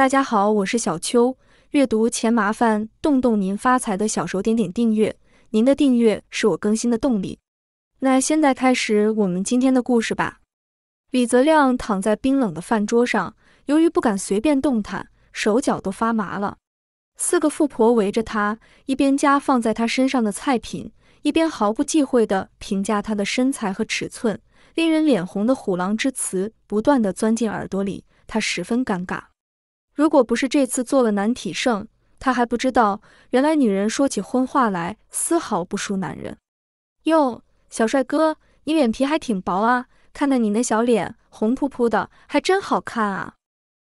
大家好，我是小秋。阅读前麻烦动动您发财的小手，点点订阅。您的订阅是我更新的动力。那现在开始我们今天的故事吧。李泽亮躺在冰冷的饭桌上，由于不敢随便动弹，手脚都发麻了。四个富婆围着他，一边夹放在他身上的菜品，一边毫不忌讳地评价他的身材和尺寸，令人脸红的虎狼之词不断地钻进耳朵里，他十分尴尬。如果不是这次做了男体盛，他还不知道原来女人说起荤话来丝毫不输男人。哟，小帅哥，你脸皮还挺薄啊？看看你那小脸红扑扑的，还真好看啊！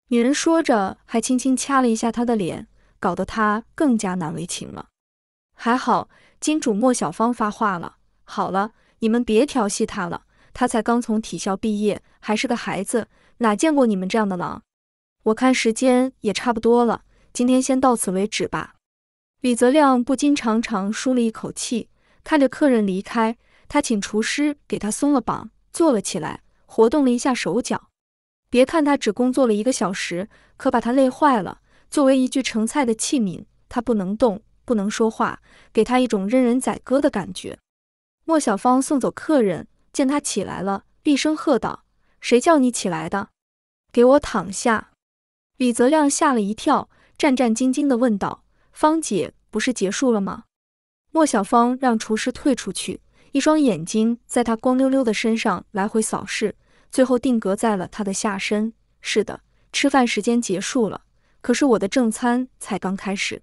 女人说着，还轻轻掐了一下他的脸，搞得他更加难为情了。还好金主莫小芳发话了，好了，你们别调戏他了，他才刚从体校毕业，还是个孩子，哪见过你们这样的狼。我看时间也差不多了，今天先到此为止吧。李泽亮不禁长长舒了一口气，看着客人离开，他请厨师给他松了绑，坐了起来，活动了一下手脚。别看他只工作了一个小时，可把他累坏了。作为一具盛菜的器皿，他不能动，不能说话，给他一种任人宰割的感觉。莫小芳送走客人，见他起来了，厉声喝道：“谁叫你起来的？给我躺下！”李泽亮吓了一跳，战战兢兢地问道：“方姐，不是结束了吗？”莫小芳让厨师退出去，一双眼睛在他光溜溜的身上来回扫视，最后定格在了他的下身。是的，吃饭时间结束了，可是我的正餐才刚开始。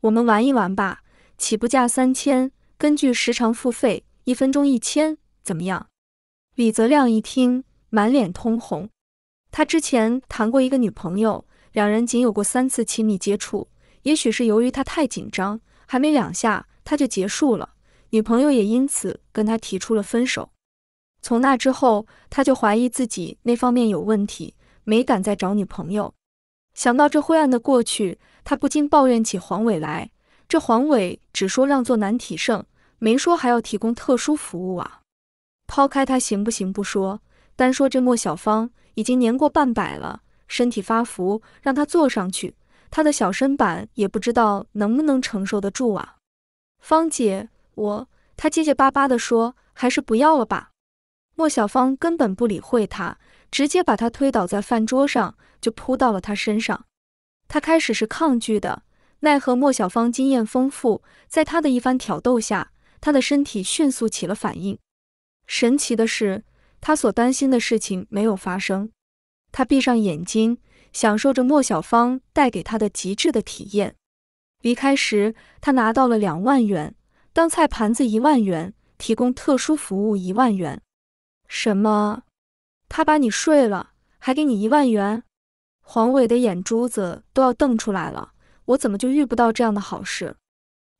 我们玩一玩吧，起步价三千，根据时长付费，一分钟一千，怎么样？李泽亮一听，满脸通红。他之前谈过一个女朋友，两人仅有过三次亲密接触。也许是由于他太紧张，还没两下他就结束了，女朋友也因此跟他提出了分手。从那之后，他就怀疑自己那方面有问题，没敢再找女朋友。想到这灰暗的过去，他不禁抱怨起黄伟来。这黄伟只说让做男体圣，没说还要提供特殊服务啊！抛开他行不行不说，单说这莫小芳。已经年过半百了，身体发福，让他坐上去，他的小身板也不知道能不能承受得住啊。芳姐，我……他结结巴巴地说，还是不要了吧。莫小芳根本不理会他，直接把他推倒在饭桌上，就扑到了他身上。他开始是抗拒的，奈何莫小芳经验丰富，在他的一番挑逗下，他的身体迅速起了反应。神奇的是。他所担心的事情没有发生，他闭上眼睛，享受着莫小芳带给他的极致的体验。离开时，他拿到了两万元，当菜盘子一万元，提供特殊服务一万元。什么？他把你睡了，还给你一万元？黄伟的眼珠子都要瞪出来了，我怎么就遇不到这样的好事？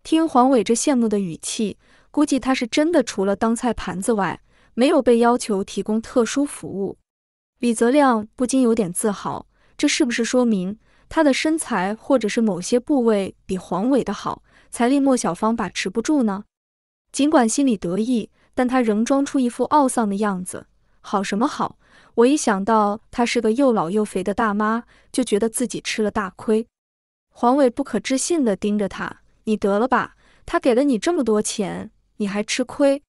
听黄伟这羡慕的语气，估计他是真的除了当菜盘子外。没有被要求提供特殊服务，李泽亮不禁有点自豪。这是不是说明他的身材或者是某些部位比黄伟的好，才令莫小芳把持不住呢？尽管心里得意，但他仍装出一副懊丧的样子。好什么好？我一想到她是个又老又肥的大妈，就觉得自己吃了大亏。黄伟不可置信地盯着他：“你得了吧！他给了你这么多钱，你还吃亏？”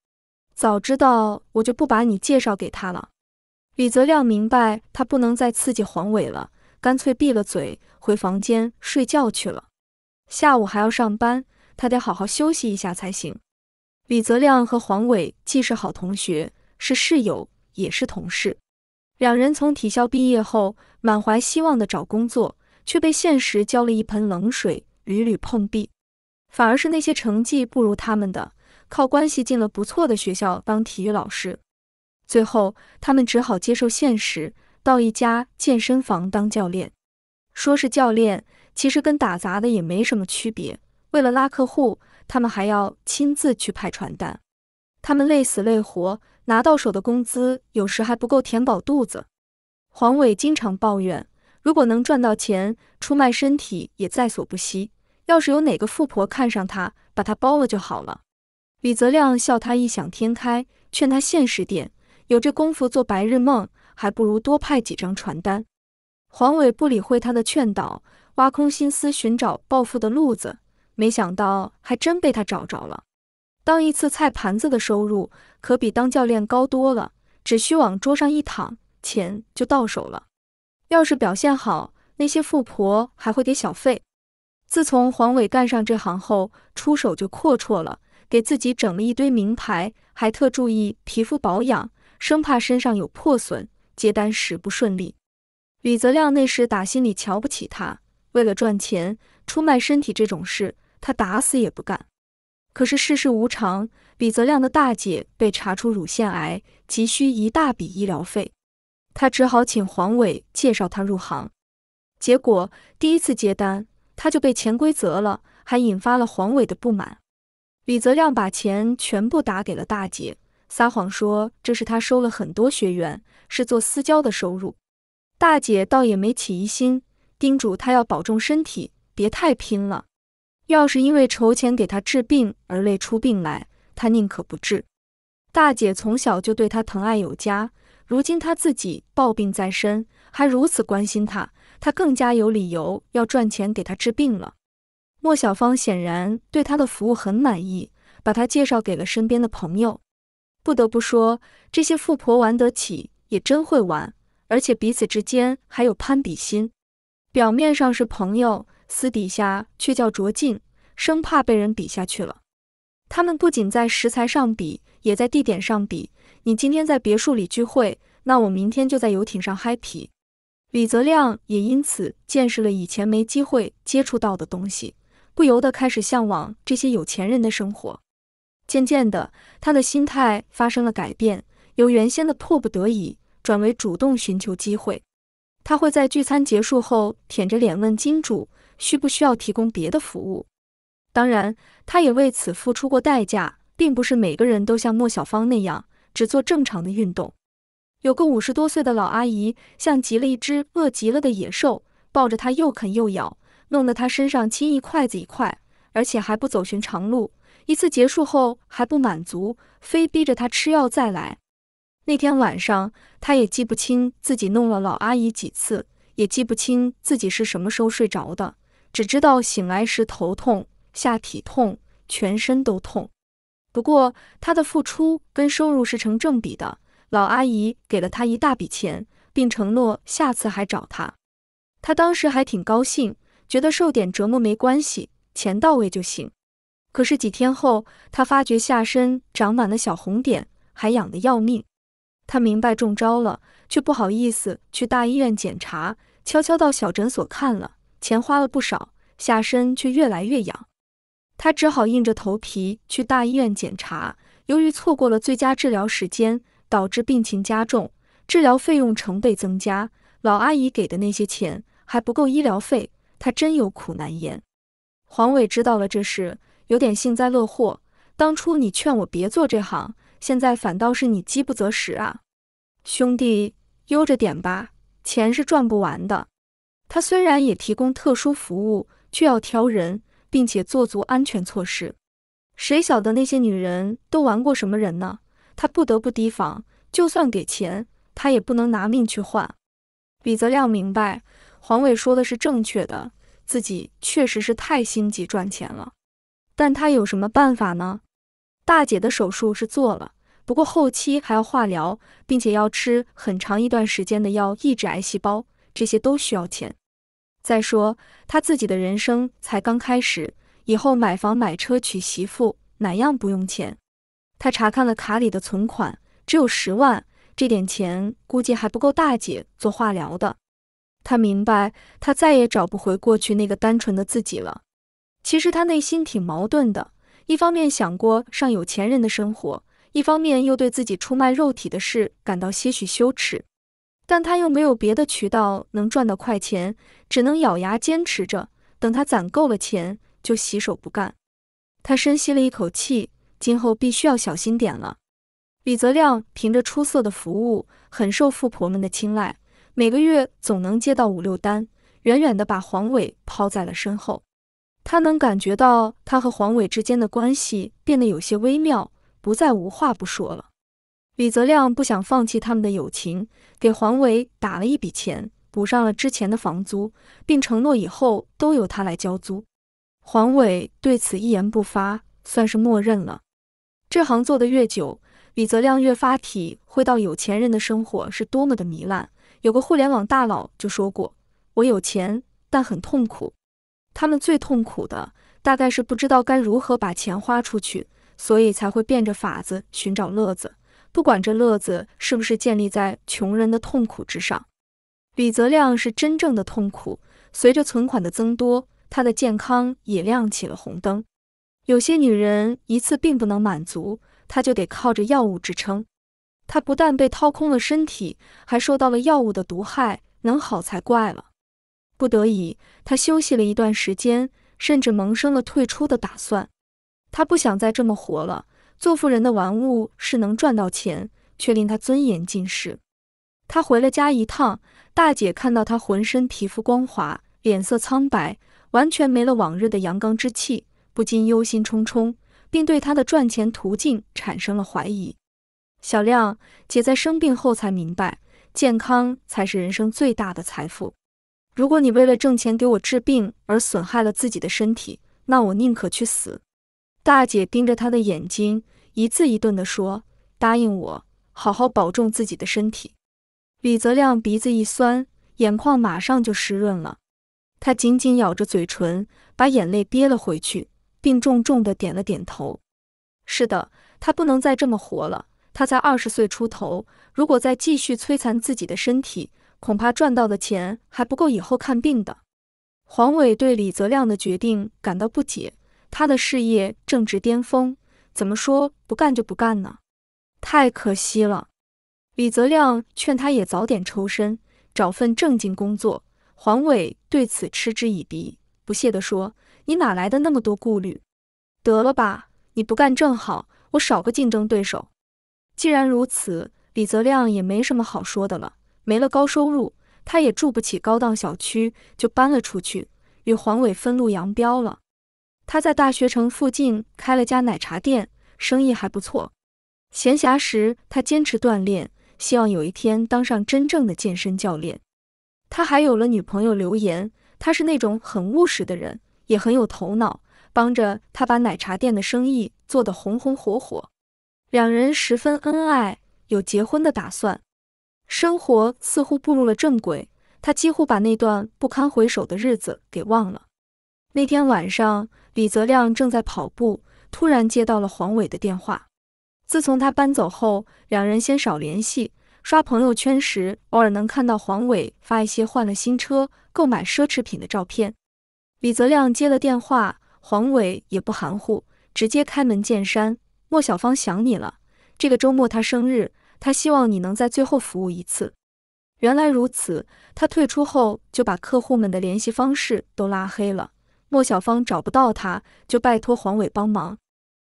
早知道我就不把你介绍给他了。李泽亮明白他不能再刺激黄伟了，干脆闭了嘴，回房间睡觉去了。下午还要上班，他得好好休息一下才行。李泽亮和黄伟既是好同学，是室友，也是同事。两人从体校毕业后，满怀希望的找工作，却被现实浇了一盆冷水，屡屡碰壁。反而是那些成绩不如他们的。靠关系进了不错的学校当体育老师，最后他们只好接受现实，到一家健身房当教练。说是教练，其实跟打杂的也没什么区别。为了拉客户，他们还要亲自去派传单。他们累死累活，拿到手的工资有时还不够填饱肚子。黄伟经常抱怨，如果能赚到钱，出卖身体也在所不惜。要是有哪个富婆看上他，把他包了就好了。李泽亮笑他异想天开，劝他现实点，有这功夫做白日梦，还不如多派几张传单。黄伟不理会他的劝导，挖空心思寻找暴富的路子，没想到还真被他找着了。当一次菜盘子的收入可比当教练高多了，只需往桌上一躺，钱就到手了。要是表现好，那些富婆还会给小费。自从黄伟干上这行后，出手就阔绰了。给自己整了一堆名牌，还特注意皮肤保养，生怕身上有破损。接单时不顺利，李泽亮那时打心里瞧不起他。为了赚钱出卖身体这种事，他打死也不干。可是世事无常，李泽亮的大姐被查出乳腺癌，急需一大笔医疗费，他只好请黄伟介绍他入行。结果第一次接单，他就被潜规则了，还引发了黄伟的不满。李泽亮把钱全部打给了大姐，撒谎说这是他收了很多学员，是做私教的收入。大姐倒也没起疑心，叮嘱他要保重身体，别太拼了。要是因为筹钱给他治病而累出病来，他宁可不治。大姐从小就对他疼爱有加，如今他自己抱病在身，还如此关心他，他更加有理由要赚钱给他治病了。莫小芳显然对他的服务很满意，把他介绍给了身边的朋友。不得不说，这些富婆玩得起，也真会玩，而且彼此之间还有攀比心。表面上是朋友，私底下却叫着劲，生怕被人比下去了。他们不仅在食材上比，也在地点上比。你今天在别墅里聚会，那我明天就在游艇上嗨皮。李泽亮也因此见识了以前没机会接触到的东西。不由得开始向往这些有钱人的生活，渐渐的，他的心态发生了改变，由原先的迫不得已转为主动寻求机会。他会在聚餐结束后舔着脸问金主需不需要提供别的服务。当然，他也为此付出过代价，并不是每个人都像莫小芳那样只做正常的运动。有个五十多岁的老阿姨，像极了一只饿极了的野兽，抱着他又啃又咬。弄得他身上青一筷子一块，而且还不走寻常路。一次结束后还不满足，非逼着他吃药再来。那天晚上，他也记不清自己弄了老阿姨几次，也记不清自己是什么时候睡着的，只知道醒来时头痛、下体痛、全身都痛。不过他的付出跟收入是成正比的，老阿姨给了他一大笔钱，并承诺下次还找他。他当时还挺高兴。觉得受点折磨没关系，钱到位就行。可是几天后，他发觉下身长满了小红点，还痒得要命。他明白中招了，却不好意思去大医院检查，悄悄到小诊所看了，钱花了不少，下身却越来越痒。他只好硬着头皮去大医院检查，由于错过了最佳治疗时间，导致病情加重，治疗费用成倍增加。老阿姨给的那些钱还不够医疗费。他真有苦难言。黄伟知道了这事，有点幸灾乐祸。当初你劝我别做这行，现在反倒是你饥不择食啊，兄弟，悠着点吧，钱是赚不完的。他虽然也提供特殊服务，却要挑人，并且做足安全措施。谁晓得那些女人都玩过什么人呢？他不得不提防，就算给钱，他也不能拿命去换。李泽亮明白，黄伟说的是正确的。自己确实是太心急赚钱了，但他有什么办法呢？大姐的手术是做了，不过后期还要化疗，并且要吃很长一段时间的药抑制癌细胞，这些都需要钱。再说他自己的人生才刚开始，以后买房、买车、娶媳妇，哪样不用钱？他查看了卡里的存款，只有十万，这点钱估计还不够大姐做化疗的。他明白，他再也找不回过去那个单纯的自己了。其实他内心挺矛盾的，一方面想过上有钱人的生活，一方面又对自己出卖肉体的事感到些许羞耻。但他又没有别的渠道能赚到快钱，只能咬牙坚持着，等他攒够了钱就洗手不干。他深吸了一口气，今后必须要小心点了。李泽亮凭着出色的服务，很受富婆们的青睐。每个月总能接到五六单，远远的把黄伟抛在了身后。他能感觉到他和黄伟之间的关系变得有些微妙，不再无话不说了。李泽亮不想放弃他们的友情，给黄伟打了一笔钱，补上了之前的房租，并承诺以后都由他来交租。黄伟对此一言不发，算是默认了。这行做得越久，李泽亮越发体会到有钱人的生活是多么的糜烂。有个互联网大佬就说过：“我有钱，但很痛苦。他们最痛苦的，大概是不知道该如何把钱花出去，所以才会变着法子寻找乐子，不管这乐子是不是建立在穷人的痛苦之上。”李泽亮是真正的痛苦。随着存款的增多，他的健康也亮起了红灯。有些女人一次并不能满足，他就得靠着药物支撑。他不但被掏空了身体，还受到了药物的毒害，能好才怪了。不得已，他休息了一段时间，甚至萌生了退出的打算。他不想再这么活了，做富人的玩物是能赚到钱，却令他尊严尽失。他回了家一趟，大姐看到他浑身皮肤光滑，脸色苍白，完全没了往日的阳刚之气，不禁忧心忡忡，并对他的赚钱途径产生了怀疑。小亮姐在生病后才明白，健康才是人生最大的财富。如果你为了挣钱给我治病而损害了自己的身体，那我宁可去死。大姐盯着他的眼睛，一字一顿地说：“答应我，好好保重自己的身体。”李泽亮鼻子一酸，眼眶马上就湿润了。他紧紧咬着嘴唇，把眼泪憋了回去，并重重地点了点头。是的，他不能再这么活了。他才二十岁出头，如果再继续摧残自己的身体，恐怕赚到的钱还不够以后看病的。黄伟对李泽亮的决定感到不解，他的事业正值巅峰，怎么说不干就不干呢？太可惜了。李泽亮劝他也早点抽身，找份正经工作。黄伟对此嗤之以鼻，不屑地说：“你哪来的那么多顾虑？得了吧，你不干正好，我少个竞争对手。”既然如此，李泽亮也没什么好说的了。没了高收入，他也住不起高档小区，就搬了出去，与黄伟分路扬镳了。他在大学城附近开了家奶茶店，生意还不错。闲暇时，他坚持锻炼，希望有一天当上真正的健身教练。他还有了女朋友刘岩，他是那种很务实的人，也很有头脑，帮着他把奶茶店的生意做得红红火火。两人十分恩爱，有结婚的打算，生活似乎步入了正轨。他几乎把那段不堪回首的日子给忘了。那天晚上，李泽亮正在跑步，突然接到了黄伟的电话。自从他搬走后，两人先少联系，刷朋友圈时偶尔能看到黄伟发一些换了新车、购买奢侈品的照片。李泽亮接了电话，黄伟也不含糊，直接开门见山。莫小芳想你了，这个周末他生日，他希望你能在最后服务一次。原来如此，他退出后就把客户们的联系方式都拉黑了。莫小芳找不到他，就拜托黄伟帮忙。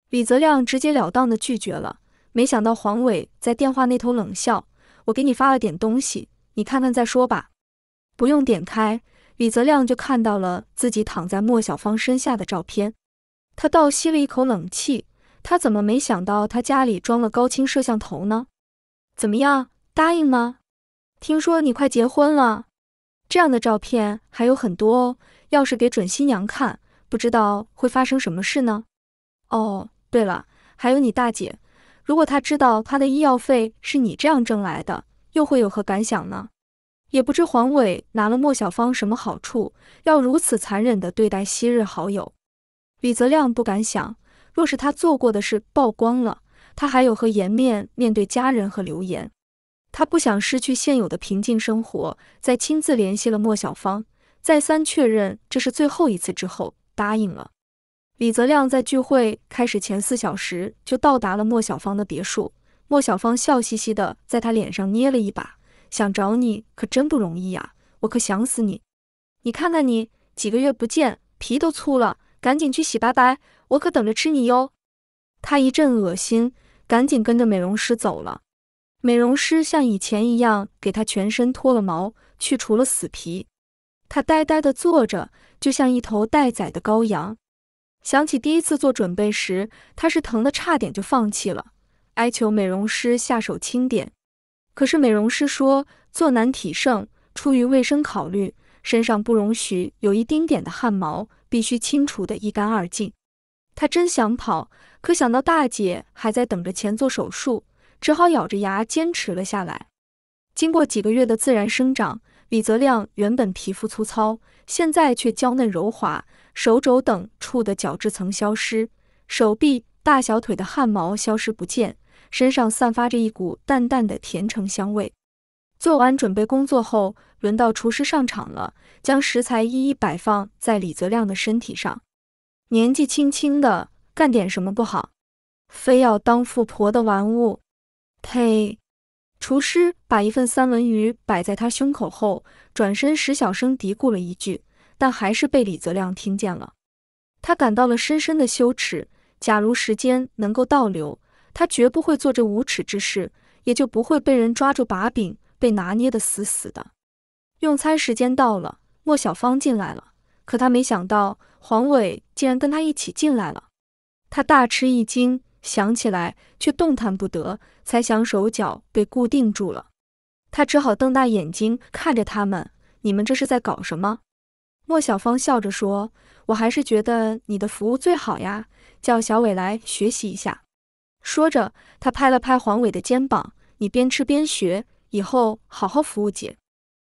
李泽亮直截了当的拒绝了，没想到黄伟在电话那头冷笑：“我给你发了点东西，你看看再说吧。”不用点开，李泽亮就看到了自己躺在莫小芳身下的照片，他倒吸了一口冷气。他怎么没想到他家里装了高清摄像头呢？怎么样，答应吗？听说你快结婚了，这样的照片还有很多哦。要是给准新娘看，不知道会发生什么事呢？哦，对了，还有你大姐，如果她知道她的医药费是你这样挣来的，又会有何感想呢？也不知黄伟拿了莫小芳什么好处，要如此残忍地对待昔日好友。李泽亮不敢想。若是他做过的事曝光了，他还有何颜面面对家人和流言？他不想失去现有的平静生活，在亲自联系了莫小芳，再三确认这是最后一次之后，答应了。李泽亮在聚会开始前四小时就到达了莫小芳的别墅。莫小芳笑嘻嘻的在他脸上捏了一把，想找你可真不容易呀，我可想死你。你看看你，几个月不见，皮都粗了，赶紧去洗白白。我可等着吃你哟！他一阵恶心，赶紧跟着美容师走了。美容师像以前一样，给他全身脱了毛，去除了死皮。他呆呆的坐着，就像一头待宰的羔羊。想起第一次做准备时，他是疼的差点就放弃了，哀求美容师下手轻点。可是美容师说，做男体盛出于卫生考虑，身上不容许有一丁点的汗毛，必须清除的一干二净。他真想跑，可想到大姐还在等着钱做手术，只好咬着牙坚持了下来。经过几个月的自然生长，李泽亮原本皮肤粗糙，现在却娇嫩柔滑，手肘等处的角质层消失，手臂、大小腿的汗毛消失不见，身上散发着一股淡淡的甜橙香味。做完准备工作后，轮到厨师上场了，将食材一一摆放在李泽亮的身体上。年纪轻轻的，干点什么不好，非要当富婆的玩物？呸！厨师把一份三文鱼摆在他胸口后，转身时小声嘀咕了一句，但还是被李泽亮听见了。他感到了深深的羞耻。假如时间能够倒流，他绝不会做这无耻之事，也就不会被人抓住把柄，被拿捏的死死的。用餐时间到了，莫小芳进来了。可他没想到，黄伟竟然跟他一起进来了，他大吃一惊，想起来却动弹不得，才想手脚被固定住了。他只好瞪大眼睛看着他们：“你们这是在搞什么？”莫小芳笑着说：“我还是觉得你的服务最好呀，叫小伟来学习一下。”说着，他拍了拍黄伟的肩膀：“你边吃边学，以后好好服务姐。”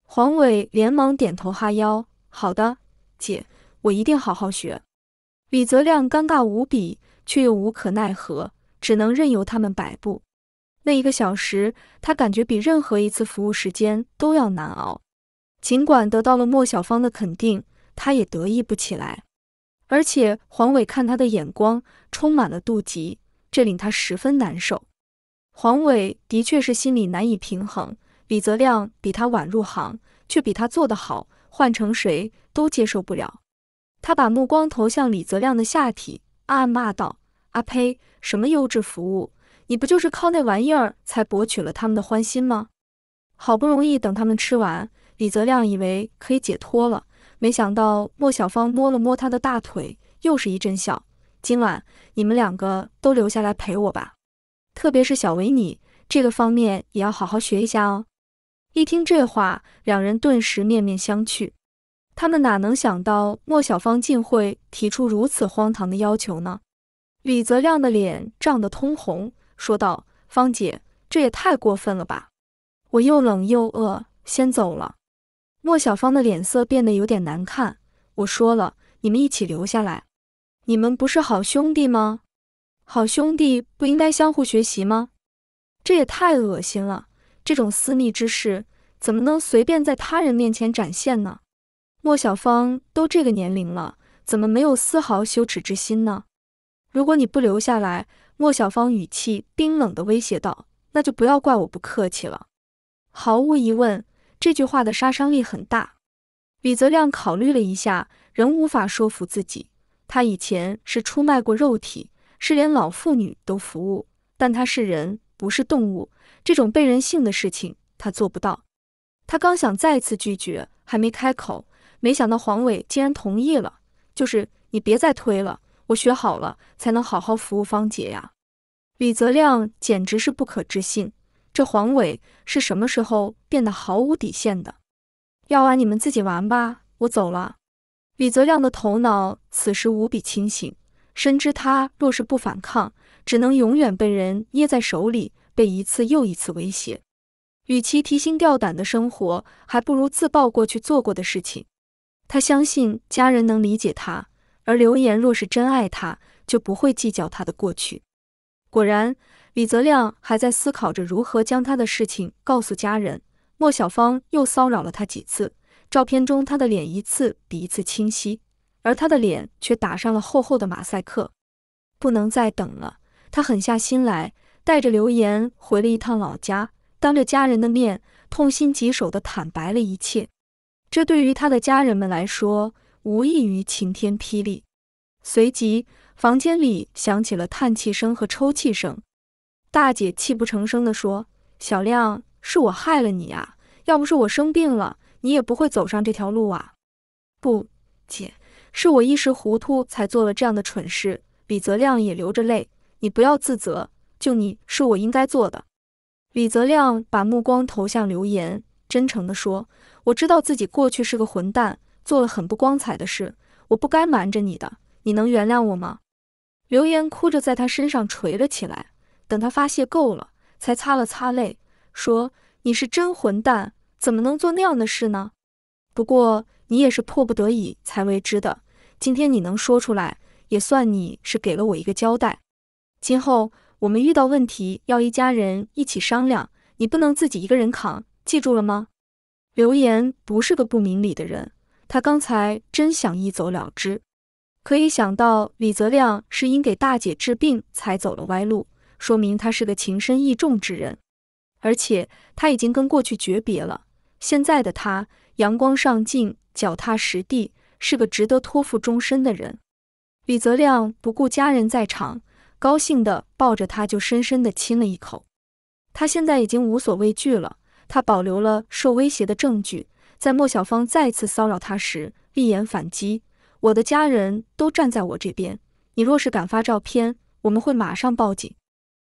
黄伟连忙点头哈腰：“好的。”姐，我一定好好学。李泽亮尴尬无比，却又无可奈何，只能任由他们摆布。那一个小时，他感觉比任何一次服务时间都要难熬。尽管得到了莫小芳的肯定，他也得意不起来。而且黄伟看他的眼光充满了妒忌，这令他十分难受。黄伟的确是心里难以平衡，李泽亮比他晚入行，却比他做得好。换成谁都接受不了。他把目光投向李泽亮的下体，暗暗骂道：“阿呸！什么优质服务？你不就是靠那玩意儿才博取了他们的欢心吗？”好不容易等他们吃完，李泽亮以为可以解脱了，没想到莫小芳摸了摸他的大腿，又是一阵笑：“今晚你们两个都留下来陪我吧，特别是小维，你这个方面也要好好学一下哦。”一听这话，两人顿时面面相觑。他们哪能想到莫小芳竟会提出如此荒唐的要求呢？李泽亮的脸涨得通红，说道：“芳姐，这也太过分了吧！我又冷又饿，先走了。”莫小芳的脸色变得有点难看。我说了，你们一起留下来。你们不是好兄弟吗？好兄弟不应该相互学习吗？这也太恶心了。这种私密之事怎么能随便在他人面前展现呢？莫小芳都这个年龄了，怎么没有丝毫羞耻之心呢？如果你不留下来，莫小芳语气冰冷地威胁道：“那就不要怪我不客气了。”毫无疑问，这句话的杀伤力很大。李泽亮考虑了一下，仍无法说服自己。他以前是出卖过肉体，是连老妇女都服务，但他是人，不是动物。这种被人性的事情，他做不到。他刚想再次拒绝，还没开口，没想到黄伟竟然同意了。就是你别再推了，我学好了才能好好服务方姐呀。李泽亮简直是不可置信，这黄伟是什么时候变得毫无底线的？要玩你们自己玩吧，我走了。李泽亮的头脑此时无比清醒，深知他若是不反抗，只能永远被人捏在手里。被一次又一次威胁，与其提心吊胆的生活，还不如自曝过去做过的事情。他相信家人能理解他，而刘岩若是真爱他，就不会计较他的过去。果然，李泽亮还在思考着如何将他的事情告诉家人。莫小芳又骚扰了他几次，照片中他的脸一次比一次清晰，而他的脸却打上了厚厚的马赛克。不能再等了，他狠下心来。带着留言回了一趟老家，当着家人的面，痛心疾首地坦白了一切。这对于他的家人们来说，无异于晴天霹雳。随即，房间里响起了叹气声和抽泣声。大姐泣不成声地说：“小亮，是我害了你啊！要不是我生病了，你也不会走上这条路啊！”不，姐，是我一时糊涂才做了这样的蠢事。李泽亮也流着泪：“你不要自责。”就你是我应该做的。李泽亮把目光投向刘岩，真诚地说：“我知道自己过去是个混蛋，做了很不光彩的事，我不该瞒着你的。你能原谅我吗？”刘岩哭着在他身上捶了起来，等他发泄够了，才擦了擦泪，说：“你是真混蛋，怎么能做那样的事呢？不过你也是迫不得已才为之的。今天你能说出来，也算你是给了我一个交代。今后。”我们遇到问题要一家人一起商量，你不能自己一个人扛，记住了吗？刘岩不是个不明理的人，他刚才真想一走了之。可以想到李泽亮是因给大姐治病才走了歪路，说明他是个情深义重之人。而且他已经跟过去诀别了，现在的他阳光上进，脚踏实地，是个值得托付终身的人。李泽亮不顾家人在场。高兴地抱着他，就深深地亲了一口。他现在已经无所畏惧了。他保留了受威胁的证据，在莫小芳再次骚扰他时，立言反击。我的家人都站在我这边，你若是敢发照片，我们会马上报警。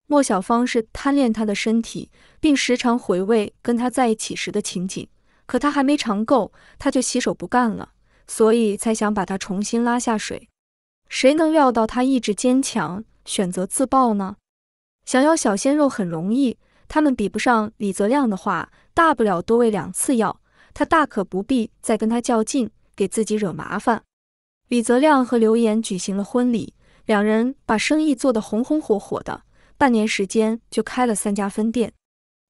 莫小芳是贪恋他的身体，并时常回味跟他在一起时的情景。可他还没尝够，他就洗手不干了，所以才想把他重新拉下水。谁能料到他意志坚强？选择自爆呢？想要小鲜肉很容易，他们比不上李泽亮的话，大不了多喂两次药。他大可不必再跟他较劲，给自己惹麻烦。李泽亮和刘岩举行了婚礼，两人把生意做得红红火火的，半年时间就开了三家分店。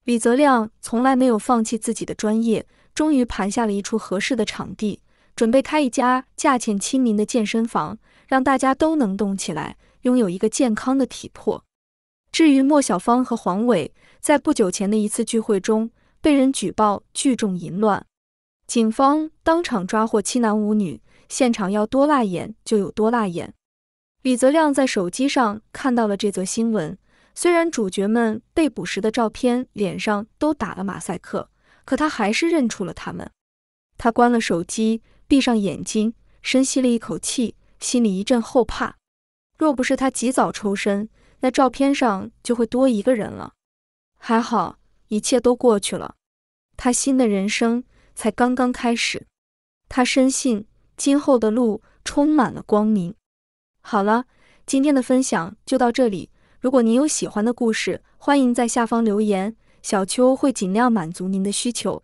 李泽亮从来没有放弃自己的专业，终于盘下了一处合适的场地，准备开一家价钱亲民的健身房，让大家都能动起来。拥有一个健康的体魄。至于莫小芳和黄伟，在不久前的一次聚会中被人举报聚众淫乱，警方当场抓获七男五女，现场要多辣眼就有多辣眼。李泽亮在手机上看到了这则新闻，虽然主角们被捕时的照片脸上都打了马赛克，可他还是认出了他们。他关了手机，闭上眼睛，深吸了一口气，心里一阵后怕。若不是他及早抽身，那照片上就会多一个人了。还好，一切都过去了。他新的人生才刚刚开始，他深信今后的路充满了光明。好了，今天的分享就到这里。如果您有喜欢的故事，欢迎在下方留言，小秋会尽量满足您的需求。